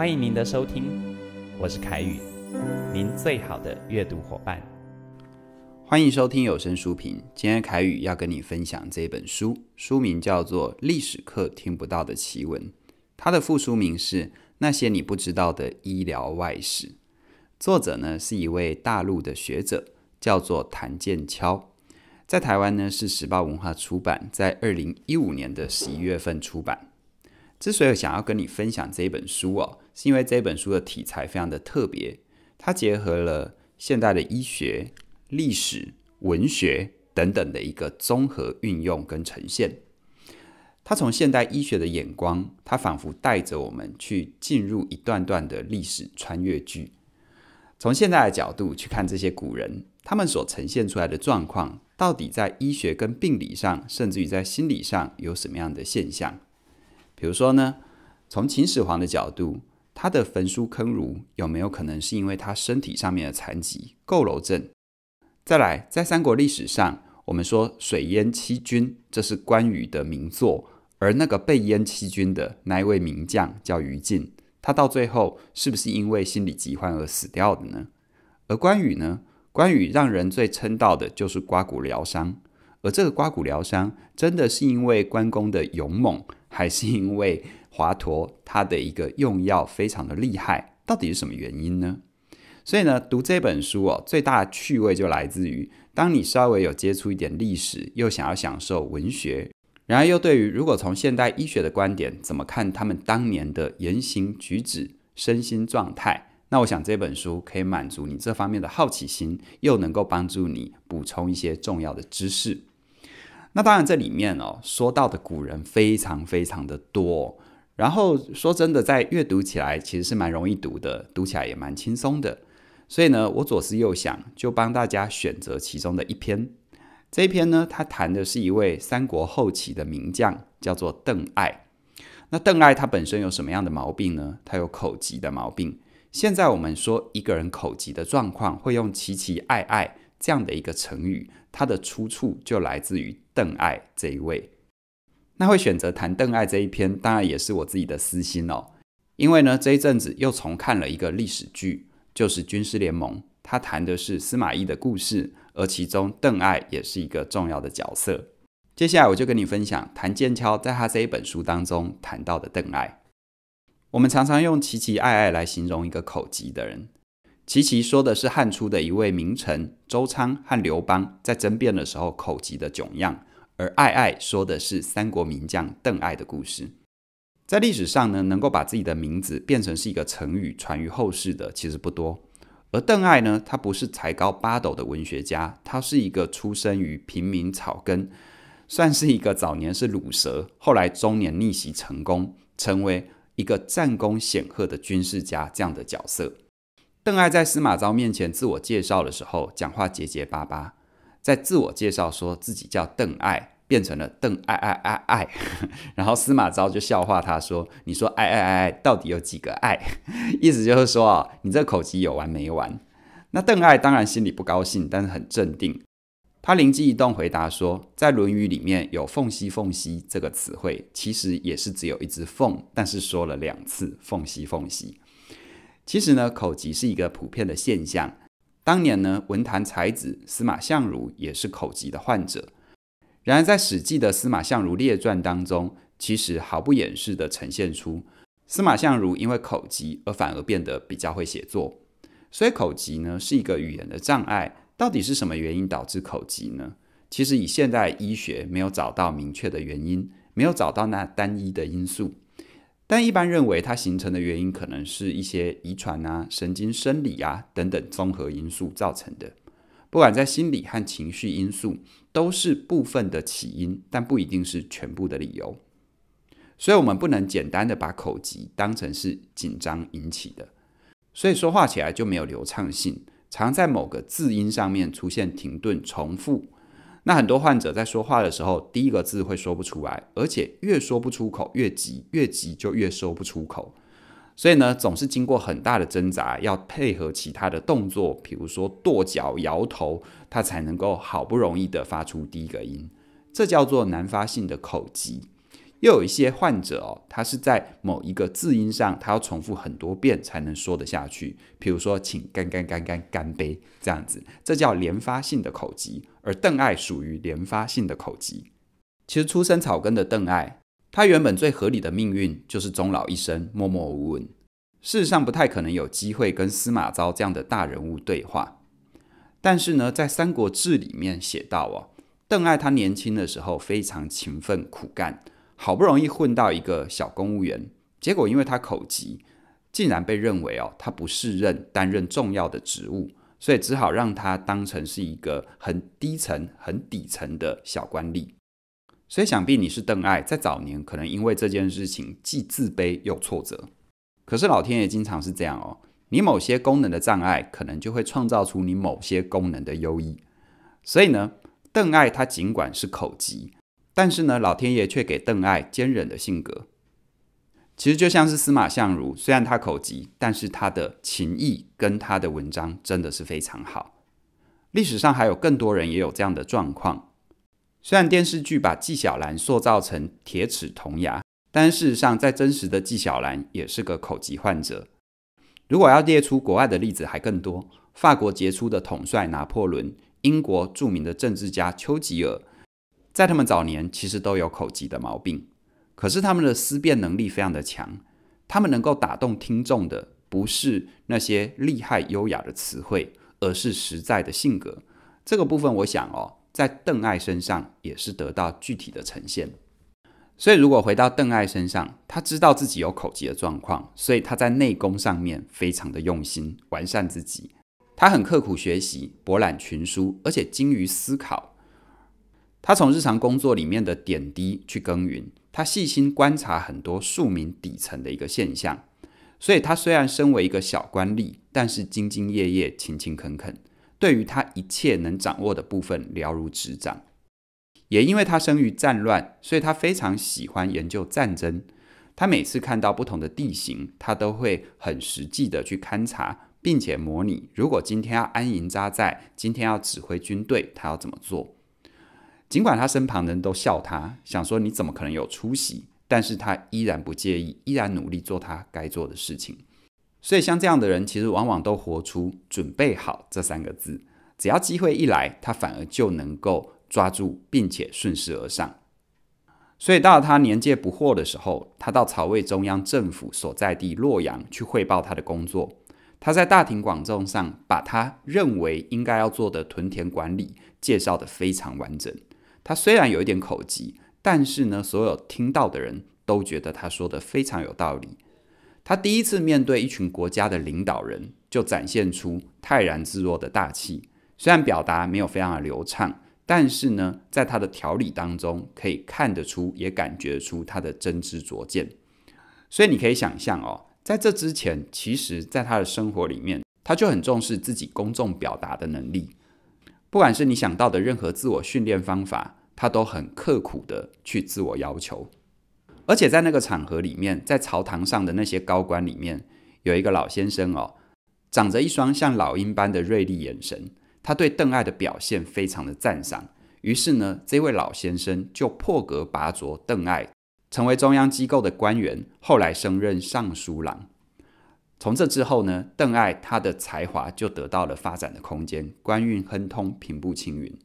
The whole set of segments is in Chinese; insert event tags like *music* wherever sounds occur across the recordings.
欢迎您的收听，我是凯宇，您最好的阅读伙伴。欢迎收听有声书评，今天凯宇要跟你分享这本书，书名叫做《历史课听不到的奇闻》，它的副书名是《那些你不知道的医疗外史》。作者呢是一位大陆的学者，叫做谭建敲，在台湾呢是时报文化出版，在二零一五年的十一月份出版。之所以想要跟你分享这本书哦。是因为这本书的题材非常的特别，它结合了现代的医学、历史、文学等等的一个综合运用跟呈现。它从现代医学的眼光，它仿佛带着我们去进入一段段的历史穿越剧，从现代的角度去看这些古人，他们所呈现出来的状况，到底在医学跟病理上，甚至于在心理上有什么样的现象？比如说呢，从秦始皇的角度。他的焚书坑儒有没有可能是因为他身体上面的残疾佝偻症？再来，在三国历史上，我们说水淹七军，这是关羽的名作，而那个被淹七军的那一位名将叫于禁，他到最后是不是因为心理疾患而死掉的呢？而关羽呢？关羽让人最称道的就是刮骨疗伤，而这个刮骨疗伤真的是因为关公的勇猛，还是因为？华佗他的一个用药非常的厉害，到底是什么原因呢？所以呢，读这本书哦，最大的趣味就来自于，当你稍微有接触一点历史，又想要享受文学，然而又对于如果从现代医学的观点怎么看他们当年的言行举止、身心状态，那我想这本书可以满足你这方面的好奇心，又能够帮助你补充一些重要的知识。那当然，这里面哦，说到的古人非常非常的多。然后说真的，在阅读起来其实是蛮容易读的，读起来也蛮轻松的。所以呢，我左思右想，就帮大家选择其中的一篇。这一篇呢，他谈的是一位三国后期的名将，叫做邓艾。那邓艾他本身有什么样的毛病呢？他有口疾的毛病。现在我们说一个人口疾的状况，会用“奇奇艾艾这样的一个成语，它的出处就来自于邓艾这一位。那会选择谈邓艾这一篇，当然也是我自己的私心哦。因为呢，这一阵子又重看了一个历史剧，就是《军师联盟》，它谈的是司马懿的故事，而其中邓艾也是一个重要的角色。接下来我就跟你分享谭剑敲在他这一本书当中谈到的邓艾。我们常常用“奇奇爱爱”来形容一个口疾的人，“奇奇”说的是汉初的一位名臣周昌和刘邦在争辩的时候口疾的窘样。而爱爱说的是三国名将邓艾的故事，在历史上呢，能够把自己的名字变成是一个成语传于后世的其实不多。而邓艾呢，他不是才高八斗的文学家，他是一个出生于平民草根，算是一个早年是鲁蛇，后来中年逆袭成功，成为一个战功显赫的军事家这样的角色。邓艾在司马昭面前自我介绍的时候，讲话结结巴巴。在自我介绍，说自己叫邓艾，变成了邓艾艾艾艾，*laughs* 然后司马昭就笑话他说：“你说艾艾艾艾到底有几个艾？” *laughs* 意思就是说啊，你这口疾有完没完？那邓艾当然心里不高兴，但是很镇定。他灵机一动回答说：“在《论语》里面有‘缝隙缝隙’这个词汇，其实也是只有一只凤，但是说了两次‘缝隙缝隙’。其实呢，口疾是一个普遍的现象。”当年呢，文坛才子司马相如也是口疾的患者。然而，在《史记》的司马相如列传当中，其实毫不掩饰的呈现出司马相如因为口疾而反而变得比较会写作。所以，口疾呢是一个语言的障碍，到底是什么原因导致口疾呢？其实，以现代医学没有找到明确的原因，没有找到那单一的因素。但一般认为，它形成的原因可能是一些遗传啊、神经生理啊等等综合因素造成的。不管在心理和情绪因素，都是部分的起因，但不一定是全部的理由。所以，我们不能简单的把口疾当成是紧张引起的，所以说话起来就没有流畅性，常在某个字音上面出现停顿、重复。那很多患者在说话的时候，第一个字会说不出来，而且越说不出口越急，越急就越说不出口，所以呢，总是经过很大的挣扎，要配合其他的动作，比如说跺脚、摇头，他才能够好不容易的发出第一个音，这叫做难发性的口急。又有一些患者哦，他是在某一个字音上，他要重复很多遍才能说得下去。比如说，请干干干干干杯这样子，这叫连发性的口疾。而邓艾属于连发性的口疾。其实出身草根的邓艾，他原本最合理的命运就是终老一生默默无闻，事实上不太可能有机会跟司马昭这样的大人物对话。但是呢，在《三国志》里面写到哦，邓艾他年轻的时候非常勤奋苦干。好不容易混到一个小公务员，结果因为他口疾，竟然被认为哦他不适任担任重要的职务，所以只好让他当成是一个很低层、很底层的小官吏。所以想必你是邓艾，在早年可能因为这件事情既自卑又挫折。可是老天爷经常是这样哦，你某些功能的障碍，可能就会创造出你某些功能的优异。所以呢，邓艾他尽管是口疾。但是呢，老天爷却给邓艾坚忍的性格。其实就像是司马相如，虽然他口疾，但是他的情谊跟他的文章真的是非常好。历史上还有更多人也有这样的状况。虽然电视剧把纪晓岚塑造成铁齿铜牙，但事实上在真实的纪晓岚也是个口疾患者。如果要列出国外的例子，还更多。法国杰出的统帅拿破仑，英国著名的政治家丘吉尔。在他们早年，其实都有口疾的毛病，可是他们的思辨能力非常的强。他们能够打动听众的，不是那些厉害优雅的词汇，而是实在的性格。这个部分，我想哦，在邓艾身上也是得到具体的呈现。所以，如果回到邓艾身上，他知道自己有口疾的状况，所以他在内功上面非常的用心，完善自己。他很刻苦学习，博览群书，而且精于思考。他从日常工作里面的点滴去耕耘，他细心观察很多庶民底层的一个现象，所以他虽然身为一个小官吏，但是兢兢业业、勤勤恳恳，对于他一切能掌握的部分了如指掌。也因为他生于战乱，所以他非常喜欢研究战争。他每次看到不同的地形，他都会很实际的去勘察，并且模拟：如果今天要安营扎寨，今天要指挥军队，他要怎么做？尽管他身旁的人都笑他，想说你怎么可能有出息，但是他依然不介意，依然努力做他该做的事情。所以像这样的人，其实往往都活出“准备好”这三个字。只要机会一来，他反而就能够抓住，并且顺势而上。所以到他年届不惑的时候，他到曹魏中央政府所在地洛阳去汇报他的工作。他在大庭广众上，把他认为应该要做的屯田管理介绍得非常完整。他虽然有一点口疾，但是呢，所有听到的人都觉得他说的非常有道理。他第一次面对一群国家的领导人，就展现出泰然自若的大气。虽然表达没有非常的流畅，但是呢，在他的条理当中，可以看得出，也感觉出他的真知灼见。所以你可以想象哦，在这之前，其实在他的生活里面，他就很重视自己公众表达的能力。不管是你想到的任何自我训练方法，他都很刻苦的去自我要求，而且在那个场合里面，在朝堂上的那些高官里面，有一个老先生哦，长着一双像老鹰般的锐利眼神，他对邓艾的表现非常的赞赏，于是呢，这位老先生就破格拔擢邓艾成为中央机构的官员，后来升任尚书郎。从这之后呢，邓艾他的才华就得到了发展的空间，官运亨通，平步青云。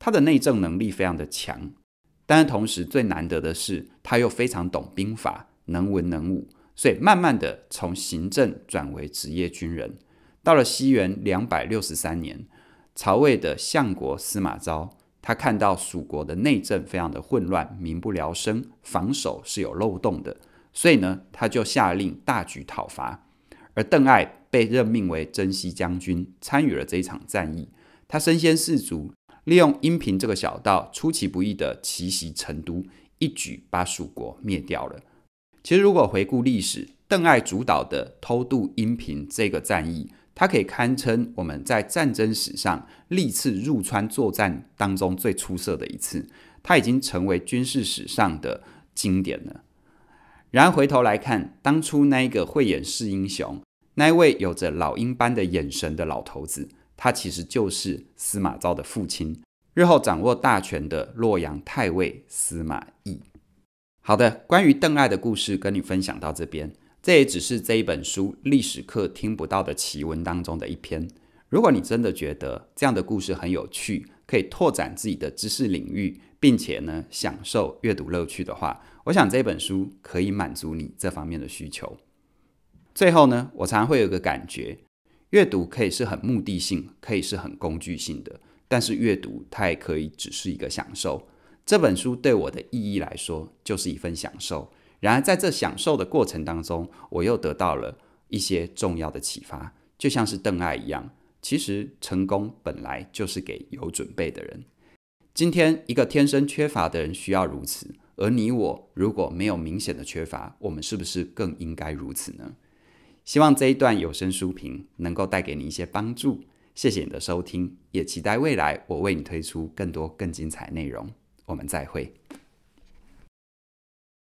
他的内政能力非常的强，但是同时最难得的是他又非常懂兵法，能文能武，所以慢慢的从行政转为职业军人。到了西元两百六十三年，曹魏的相国司马昭，他看到蜀国的内政非常的混乱，民不聊生，防守是有漏洞的。所以呢，他就下令大举讨伐，而邓艾被任命为征西将军，参与了这一场战役。他身先士卒，利用阴平这个小道，出其不意的奇袭成都，一举把蜀国灭掉了。其实，如果回顾历史，邓艾主导的偷渡阴平这个战役，它可以堪称我们在战争史上历次入川作战当中最出色的一次，它已经成为军事史上的经典了。然而回头来看，当初那一个慧眼识英雄，那一位有着老鹰般的眼神的老头子，他其实就是司马昭的父亲，日后掌握大权的洛阳太尉司马懿。好的，关于邓艾的故事跟你分享到这边，这也只是这一本书历史课听不到的奇闻当中的一篇。如果你真的觉得这样的故事很有趣，可以拓展自己的知识领域，并且呢享受阅读乐趣的话。我想这本书可以满足你这方面的需求。最后呢，我常常会有个感觉：阅读可以是很目的性，可以是很工具性的，但是阅读它也可以只是一个享受。这本书对我的意义来说，就是一份享受。然而在这享受的过程当中，我又得到了一些重要的启发，就像是邓艾一样。其实成功本来就是给有准备的人。今天一个天生缺乏的人需要如此。而你我如果没有明显的缺乏，我们是不是更应该如此呢？希望这一段有声书评能够带给你一些帮助。谢谢你的收听，也期待未来我为你推出更多更精彩内容。我们再会。